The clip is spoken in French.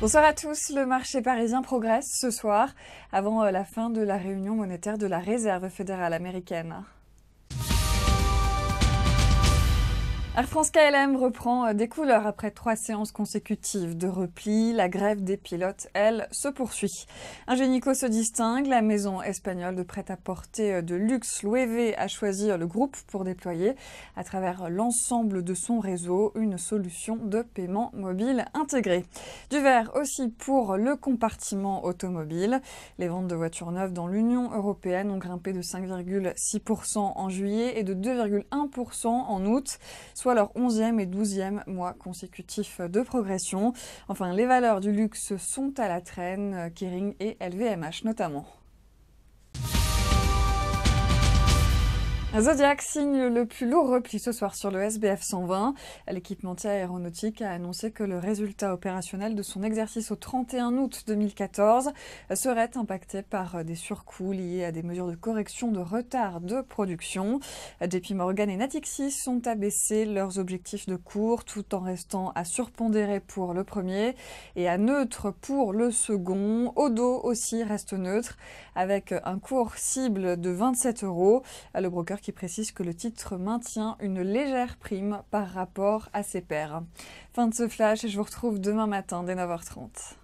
Bonsoir à tous. Le marché parisien progresse ce soir avant euh, la fin de la réunion monétaire de la Réserve fédérale américaine. Air France KLM reprend euh, des couleurs après trois séances consécutives de repli. La grève des pilotes, elle, se poursuit. Ingenico se distingue. La maison espagnole de prêt-à-porter euh, de luxe Loewe a choisi euh, le groupe pour déployer, à travers l'ensemble de son réseau, une solution de paiement mobile intégrée. Du vert aussi pour le compartiment automobile. Les ventes de voitures neuves dans l'Union européenne ont grimpé de 5,6% en juillet et de 2,1% en août soit leur 11e et 12e mois consécutifs de progression. Enfin, les valeurs du luxe sont à la traîne, euh, Kering et LVMH notamment. Zodiac signe le plus lourd repli ce soir sur le SBF 120. L'équipementier aéronautique a annoncé que le résultat opérationnel de son exercice au 31 août 2014 serait impacté par des surcoûts liés à des mesures de correction de retard de production. JP Morgan et Natixis sont abaissés leurs objectifs de cours tout en restant à surpondérer pour le premier et à neutre pour le second. Odo aussi reste neutre avec un cours cible de 27 euros. Le broker qui précise que le titre maintient une légère prime par rapport à ses pairs. Fin de ce flash et je vous retrouve demain matin dès 9h30.